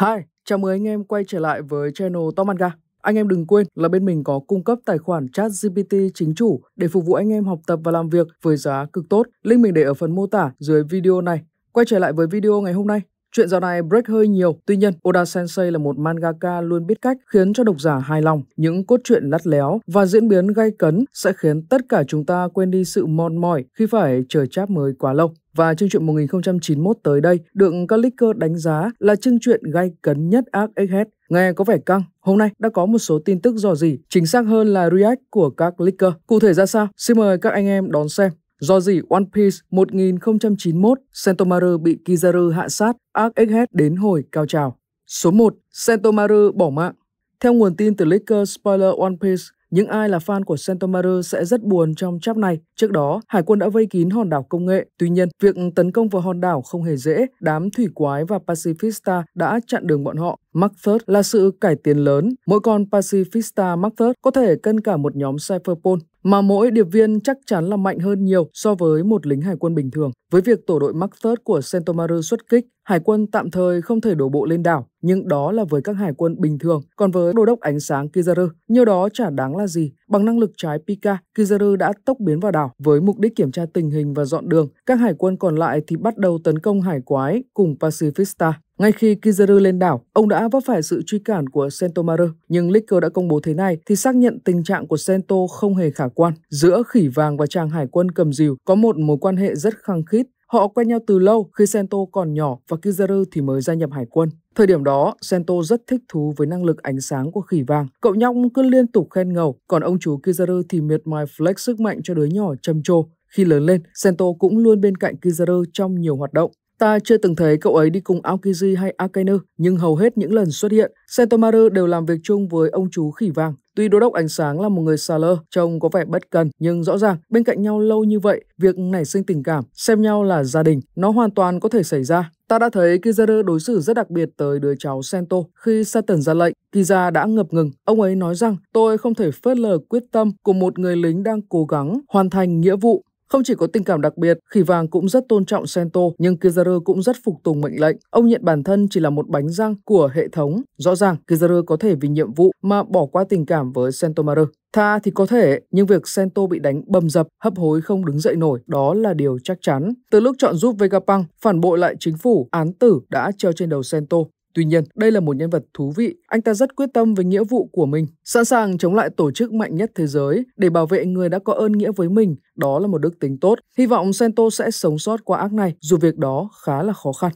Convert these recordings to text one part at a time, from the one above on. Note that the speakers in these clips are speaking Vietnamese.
Hi, chào mừng anh em quay trở lại với channel Tom Manga. Anh em đừng quên là bên mình có cung cấp tài khoản chat GPT chính chủ để phục vụ anh em học tập và làm việc với giá cực tốt. Link mình để ở phần mô tả dưới video này. Quay trở lại với video ngày hôm nay, Chuyện dạo này break hơi nhiều, tuy nhiên Oda Sensei là một mangaka luôn biết cách khiến cho độc giả hài lòng. Những cốt truyện lắt léo và diễn biến gay cấn sẽ khiến tất cả chúng ta quên đi sự mòn mỏi khi phải chờ cháp mới quá lâu. Và chương truyện 1091 tới đây được các leaker đánh giá là chương truyện gay cấn nhất Arc X Nghe có vẻ căng, hôm nay đã có một số tin tức dò dỉ chính xác hơn là react của các leaker. Cụ thể ra sao? Xin mời các anh em đón xem. Do gì One Piece 1091, Sentomaru bị Kizaru hạ sát, Arc Egghead đến hồi cao trào. Số 1. Sentomaru bỏ mạng Theo nguồn tin từ leaker spoiler One Piece, những ai là fan của Sentomaru sẽ rất buồn trong chap này. Trước đó, hải quân đã vây kín hòn đảo công nghệ. Tuy nhiên, việc tấn công vào hòn đảo không hề dễ. Đám thủy quái và Pacifista đã chặn đường bọn họ. Mark là sự cải tiến lớn. Mỗi con Pacifista Mark có thể cân cả một nhóm Cypherpol mà mỗi điệp viên chắc chắn là mạnh hơn nhiều so với một lính hải quân bình thường. Với việc tổ đội Mark của Sentomaru xuất kích, hải quân tạm thời không thể đổ bộ lên đảo, nhưng đó là với các hải quân bình thường. Còn với đô đốc ánh sáng Kizaru, nhiều đó chả đáng là gì. Bằng năng lực trái Pika, Kizaru đã tốc biến vào đảo với mục đích kiểm tra tình hình và dọn đường. Các hải quân còn lại thì bắt đầu tấn công hải quái cùng Pacifista. Ngay khi Kizaru lên đảo, ông đã vấp phải sự truy cản của Sento Maru, nhưng Licker đã công bố thế này thì xác nhận tình trạng của Sento không hề khả quan. Giữa khỉ vàng và chàng hải quân cầm dìu có một mối quan hệ rất khăng khít. Họ quen nhau từ lâu khi Sento còn nhỏ và Kizaru thì mới gia nhập hải quân. Thời điểm đó, Sento rất thích thú với năng lực ánh sáng của khỉ vàng. Cậu nhóc cứ liên tục khen ngầu, còn ông chú Kizaru thì miệt mài flex sức mạnh cho đứa nhỏ trầm trồ. Khi lớn lên, Sento cũng luôn bên cạnh Kizaru trong nhiều hoạt động. Ta chưa từng thấy cậu ấy đi cùng Aokiji hay Akainu, nhưng hầu hết những lần xuất hiện, Sentomaru đều làm việc chung với ông chú khỉ vàng. Tuy đô đốc ánh sáng là một người xa lơ, trông có vẻ bất cần, nhưng rõ ràng bên cạnh nhau lâu như vậy, việc nảy sinh tình cảm, xem nhau là gia đình, nó hoàn toàn có thể xảy ra. Ta đã thấy Kizaru đối xử rất đặc biệt tới đứa cháu Sento. Khi Saturn ra lệnh, Kiza đã ngập ngừng. Ông ấy nói rằng tôi không thể phớt lờ quyết tâm của một người lính đang cố gắng hoàn thành nghĩa vụ không chỉ có tình cảm đặc biệt, khỉ vàng cũng rất tôn trọng Sento, nhưng Kizaru cũng rất phục tùng mệnh lệnh. Ông nhận bản thân chỉ là một bánh răng của hệ thống. Rõ ràng, Kizaru có thể vì nhiệm vụ mà bỏ qua tình cảm với Sentomaru. Tha thì có thể, nhưng việc Sento bị đánh bầm dập, hấp hối không đứng dậy nổi, đó là điều chắc chắn. Từ lúc chọn giúp Vegapunk, phản bội lại chính phủ, án tử đã treo trên đầu Sento. Tuy nhiên, đây là một nhân vật thú vị, anh ta rất quyết tâm với nghĩa vụ của mình, sẵn sàng chống lại tổ chức mạnh nhất thế giới để bảo vệ người đã có ơn nghĩa với mình, đó là một đức tính tốt. Hy vọng Sento sẽ sống sót qua ác này, dù việc đó khá là khó khăn.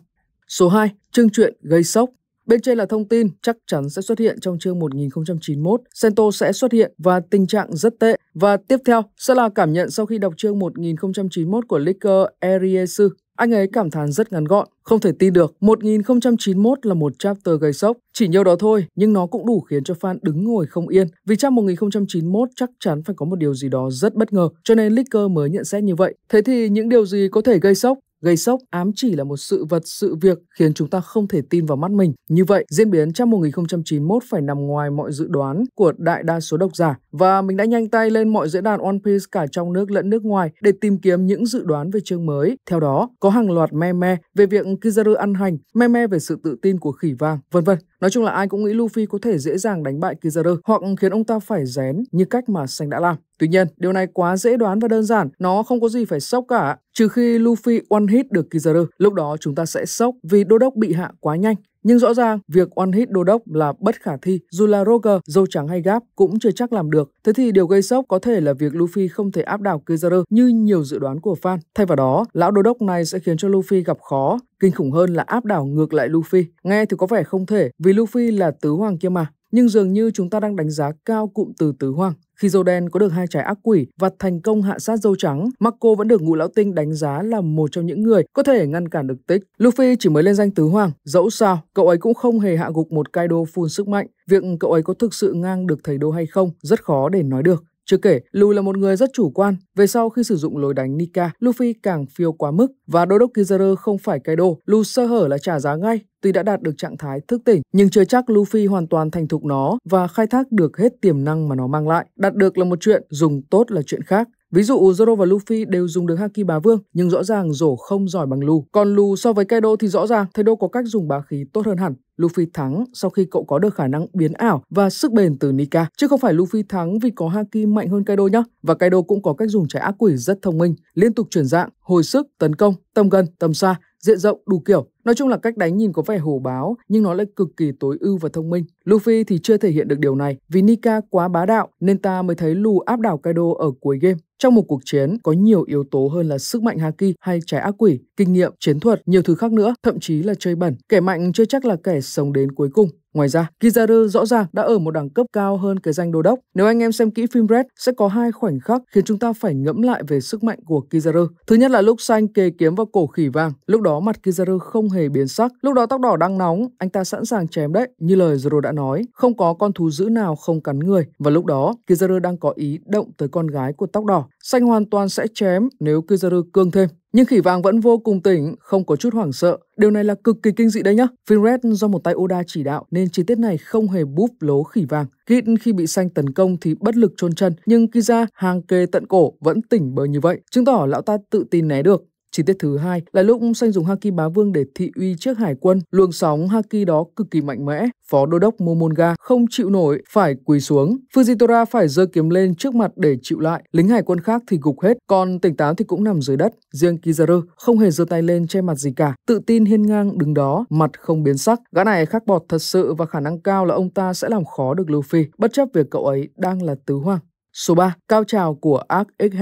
Số 2. Chương truyện gây sốc Bên trên là thông tin chắc chắn sẽ xuất hiện trong chương 1091, Sento sẽ xuất hiện và tình trạng rất tệ. Và tiếp theo sẽ là cảm nhận sau khi đọc chương 1091 của Licker Ariesu anh ấy cảm thán rất ngắn gọn, không thể tin được 1091 là một chapter gây sốc. Chỉ nhiêu đó thôi, nhưng nó cũng đủ khiến cho fan đứng ngồi không yên. Vì trong 1091 chắc chắn phải có một điều gì đó rất bất ngờ, cho nên Licker mới nhận xét như vậy. Thế thì những điều gì có thể gây sốc? gây sốc ám chỉ là một sự vật sự việc khiến chúng ta không thể tin vào mắt mình. Như vậy, diễn biến trong 1091 phải nằm ngoài mọi dự đoán của đại đa số độc giả và mình đã nhanh tay lên mọi diễn đàn One Piece cả trong nước lẫn nước ngoài để tìm kiếm những dự đoán về chương mới. Theo đó, có hàng loạt meme về việc Kizaru ăn hành, meme về sự tự tin của khỉ vàng, vân vân. Nói chung là ai cũng nghĩ Luffy có thể dễ dàng đánh bại Kizaru hoặc khiến ông ta phải rén như cách mà Xanh đã làm. Tuy nhiên, điều này quá dễ đoán và đơn giản, nó không có gì phải sốc cả. Trừ khi Luffy one hit được Kizaru, lúc đó chúng ta sẽ sốc vì đô đốc bị hạ quá nhanh. Nhưng rõ ràng, việc one hit đô đốc là bất khả thi, dù là Roger, dâu trắng hay Gap cũng chưa chắc làm được. Thế thì điều gây sốc có thể là việc Luffy không thể áp đảo Kizaru như nhiều dự đoán của fan. Thay vào đó, lão đô đốc này sẽ khiến cho Luffy gặp khó, kinh khủng hơn là áp đảo ngược lại Luffy. Nghe thì có vẻ không thể, vì Luffy là tứ hoàng kia mà. Nhưng dường như chúng ta đang đánh giá cao cụm từ tứ hoàng Khi dâu đen có được hai trái ác quỷ và thành công hạ sát dâu trắng, Marco vẫn được ngũ lão tinh đánh giá là một trong những người có thể ngăn cản được tích. Luffy chỉ mới lên danh tứ hoàng, dẫu sao, cậu ấy cũng không hề hạ gục một Kaido phun sức mạnh. Việc cậu ấy có thực sự ngang được thầy đô hay không rất khó để nói được. Chưa kể, Lùi là một người rất chủ quan. Về sau khi sử dụng lối đánh Nika, Luffy càng phiêu quá mức và đô đốc Kizaru không phải Kaido, Lù sơ hở là trả giá ngay. Tuy đã đạt được trạng thái thức tỉnh, nhưng chưa chắc Luffy hoàn toàn thành thục nó và khai thác được hết tiềm năng mà nó mang lại. Đạt được là một chuyện, dùng tốt là chuyện khác. Ví dụ Zoro và Luffy đều dùng được Haki Bá Vương, nhưng rõ ràng Zoro không giỏi bằng Lu. Còn Lu so với Kaido thì rõ ràng Kaido có cách dùng bá khí tốt hơn hẳn. Luffy thắng sau khi cậu có được khả năng biến ảo và sức bền từ Nika, chứ không phải Luffy thắng vì có Haki mạnh hơn Kaido nhá. Và Kaido cũng có cách dùng trái ác quỷ rất thông minh, liên tục chuyển dạng, hồi sức, tấn công, tầm gần, tầm xa, diện rộng đủ kiểu Nói chung là cách đánh nhìn có vẻ hổ báo, nhưng nó lại cực kỳ tối ưu và thông minh. Luffy thì chưa thể hiện được điều này, vì Nika quá bá đạo nên ta mới thấy Lu áp đảo Kaido ở cuối game. Trong một cuộc chiến có nhiều yếu tố hơn là sức mạnh haki hay trái ác quỷ, kinh nghiệm, chiến thuật, nhiều thứ khác nữa, thậm chí là chơi bẩn. Kẻ mạnh chưa chắc là kẻ sống đến cuối cùng. Ngoài ra, Kizaru rõ ràng đã ở một đẳng cấp cao hơn cái danh đô đốc. Nếu anh em xem kỹ phim Red, sẽ có hai khoảnh khắc khiến chúng ta phải ngẫm lại về sức mạnh của Kizaru. Thứ nhất là lúc xanh kề kiếm vào cổ khỉ vàng, lúc đó mặt Kizaru không hề biến sắc. Lúc đó tóc đỏ đang nóng, anh ta sẵn sàng chém đấy, như lời Zoro đã nói, không có con thú dữ nào không cắn người. Và lúc đó, Kizaru đang có ý động tới con gái của tóc đỏ. Xanh hoàn toàn sẽ chém nếu Kizaru cương thêm. Nhưng khỉ vàng vẫn vô cùng tỉnh, không có chút hoảng sợ. Điều này là cực kỳ kinh dị đấy nhá. Phim Red do một tay Oda chỉ đạo nên chi tiết này không hề búp lố khỉ vàng. Kit khi bị xanh tấn công thì bất lực chôn chân, nhưng Kiza hàng kê tận cổ vẫn tỉnh bờ như vậy, chứng tỏ lão ta tự tin né được. Chi tiết thứ hai là lúc Xanh dùng Haki Bá Vương để thị uy trước hải quân, luồng sóng Haki đó cực kỳ mạnh mẽ. Phó đô đốc Momonga không chịu nổi, phải quỳ xuống. Fujitora phải giơ kiếm lên trước mặt để chịu lại. Lính hải quân khác thì gục hết, còn tỉnh táo thì cũng nằm dưới đất. Riêng Kizaru không hề giơ tay lên che mặt gì cả, tự tin hiên ngang đứng đó, mặt không biến sắc. Gã này khắc bọt thật sự và khả năng cao là ông ta sẽ làm khó được Luffy, bất chấp việc cậu ấy đang là tứ hoàng. Số 3. Cao trào của Arc X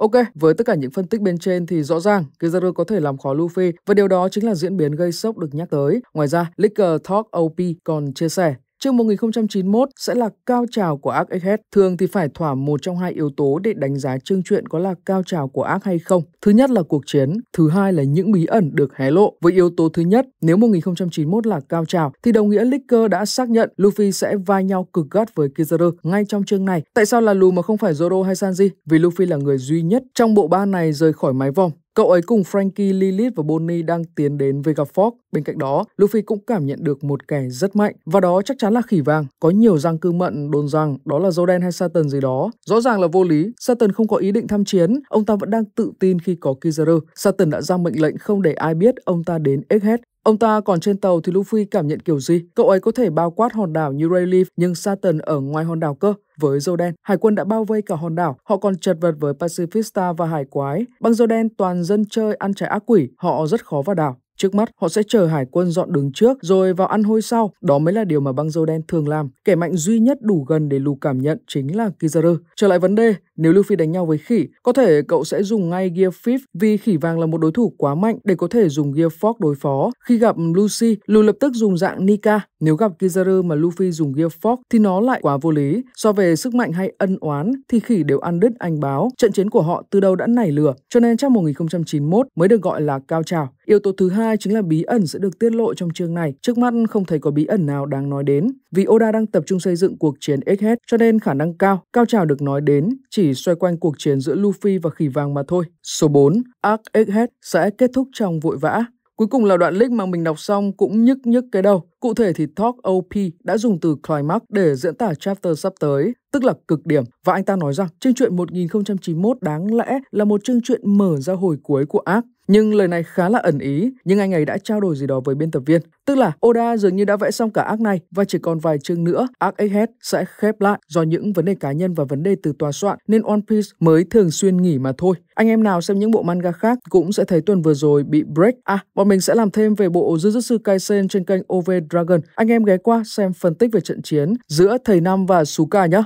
Ok, với tất cả những phân tích bên trên thì rõ ràng Kizaru có thể làm khó Luffy và điều đó chính là diễn biến gây sốc được nhắc tới. Ngoài ra, Licker Talk OP còn chia sẻ Trước 1091 sẽ là cao trào của arc Egghead. Thường thì phải thỏa một trong hai yếu tố để đánh giá chương truyện có là cao trào của ác hay không. Thứ nhất là cuộc chiến, thứ hai là những bí ẩn được hé lộ. Với yếu tố thứ nhất, nếu 1091 là cao trào thì đồng nghĩa Licker đã xác nhận Luffy sẽ vai nhau cực gắt với Kizaru ngay trong chương này. Tại sao là Lù mà không phải Zoro hay Sanji? Vì Luffy là người duy nhất trong bộ ba này rời khỏi mái vòng. Cậu ấy cùng Frankie, Lilith và Bonnie đang tiến đến Vega Fox. Bên cạnh đó, Luffy cũng cảm nhận được một kẻ rất mạnh và đó chắc chắn là khỉ vàng. Có nhiều răng cư mận đồn rằng đó là Jordan hay Satan gì đó. Rõ ràng là vô lý, Satan không có ý định tham chiến, ông ta vẫn đang tự tin khi có Kizaru. Satan đã ra mệnh lệnh không để ai biết ông ta đến Egghead Ông ta còn trên tàu thì Luffy cảm nhận kiểu gì? Cậu ấy có thể bao quát hòn đảo như Rayleigh nhưng Saturn ở ngoài hòn đảo cơ. Với Zoden, hải quân đã bao vây cả hòn đảo. Họ còn chật vật với Pacific Star và hải quái. Bằng Zoden toàn dân chơi ăn trái ác quỷ, họ rất khó vào đảo. Trước mắt, họ sẽ chờ hải quân dọn đường trước rồi vào ăn hôi sau. Đó mới là điều mà băng dâu đen thường làm. Kẻ mạnh duy nhất đủ gần để lù cảm nhận chính là Kizaru. Trở lại vấn đề, nếu Luffy đánh nhau với khỉ, có thể cậu sẽ dùng ngay Gear Fifth vì khỉ vàng là một đối thủ quá mạnh để có thể dùng Gear Fork đối phó. Khi gặp Lucy, Lưu lập tức dùng dạng Nika. Nếu gặp Kizaru mà Luffy dùng Gear Fork thì nó lại quá vô lý. So về sức mạnh hay ân oán thì khỉ đều ăn đứt anh báo. Trận chiến của họ từ đầu đã nảy lửa, cho nên trong 1091 mới được gọi là cao trào. Yếu tố thứ hai chính là bí ẩn sẽ được tiết lộ trong chương này. Trước mắt không thấy có bí ẩn nào đáng nói đến. Vì Oda đang tập trung xây dựng cuộc chiến Egghead cho nên khả năng cao, cao trào được nói đến chỉ xoay quanh cuộc chiến giữa Luffy và khỉ vàng mà thôi. Số 4, Arc Egghead sẽ kết thúc trong vội vã. Cuối cùng là đoạn link mà mình đọc xong cũng nhức nhức cái đầu. Cụ thể thì Talk OP đã dùng từ climax để diễn tả chapter sắp tới tức là cực điểm và anh ta nói rằng chương truyện 1091 đáng lẽ là một chương truyện mở ra hồi cuối của ác nhưng lời này khá là ẩn ý, nhưng anh ấy đã trao đổi gì đó với biên tập viên. Tức là Oda dường như đã vẽ xong cả ác này và chỉ còn vài chương nữa, arc Egghead sẽ khép lại do những vấn đề cá nhân và vấn đề từ tòa soạn nên One Piece mới thường xuyên nghỉ mà thôi. Anh em nào xem những bộ manga khác cũng sẽ thấy tuần vừa rồi bị break. À, bọn mình sẽ làm thêm về bộ Jujutsu Kaisen trên kênh OV Dragon. Anh em ghé qua xem phân tích về trận chiến giữa Thầy Năm và Suka nhé.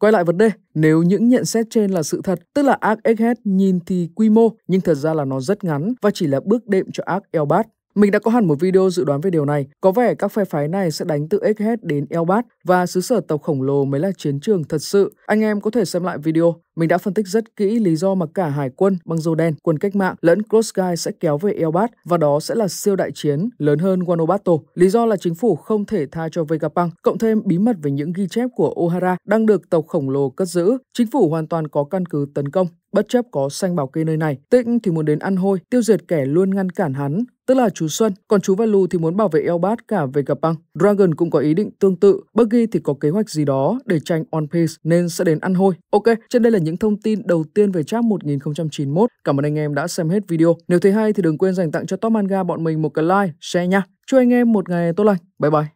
Quay lại vấn đề, nếu những nhận xét trên là sự thật, tức là Arc Egghead nhìn thì quy mô, nhưng thật ra là nó rất ngắn và chỉ là bước đệm cho Arc Elbat. Mình đã có hẳn một video dự đoán về điều này. Có vẻ các phe phái này sẽ đánh từ Egghead đến Elbat và xứ sở tộc khổng lồ mới là chiến trường thật sự. Anh em có thể xem lại video. Mình đã phân tích rất kỹ lý do mà cả hải quân, băng rô đen, quân cách mạng lẫn close Guy sẽ kéo về Elbat và đó sẽ là siêu đại chiến lớn hơn Wanobato. Lý do là chính phủ không thể tha cho Vegapunk, cộng thêm bí mật về những ghi chép của Ohara đang được tàu khổng lồ cất giữ, chính phủ hoàn toàn có căn cứ tấn công. Bất chấp có xanh bảo kê nơi này, Tịnh thì muốn đến ăn hôi, tiêu diệt kẻ luôn ngăn cản hắn, tức là chú Xuân, còn chú Valu thì muốn bảo vệ Elbat cả Vegapunk. Dragon cũng có ý định tương tự, Buggy thì có kế hoạch gì đó để tranh One Piece nên sẽ đến ăn hôi. Ok, trên đây là những thông tin đầu tiên về Trap 1091. Cảm ơn anh em đã xem hết video. Nếu thấy hay thì đừng quên dành tặng cho Top Manga bọn mình một cái like, share nha. Chúc anh em một ngày tốt lành. Bye bye.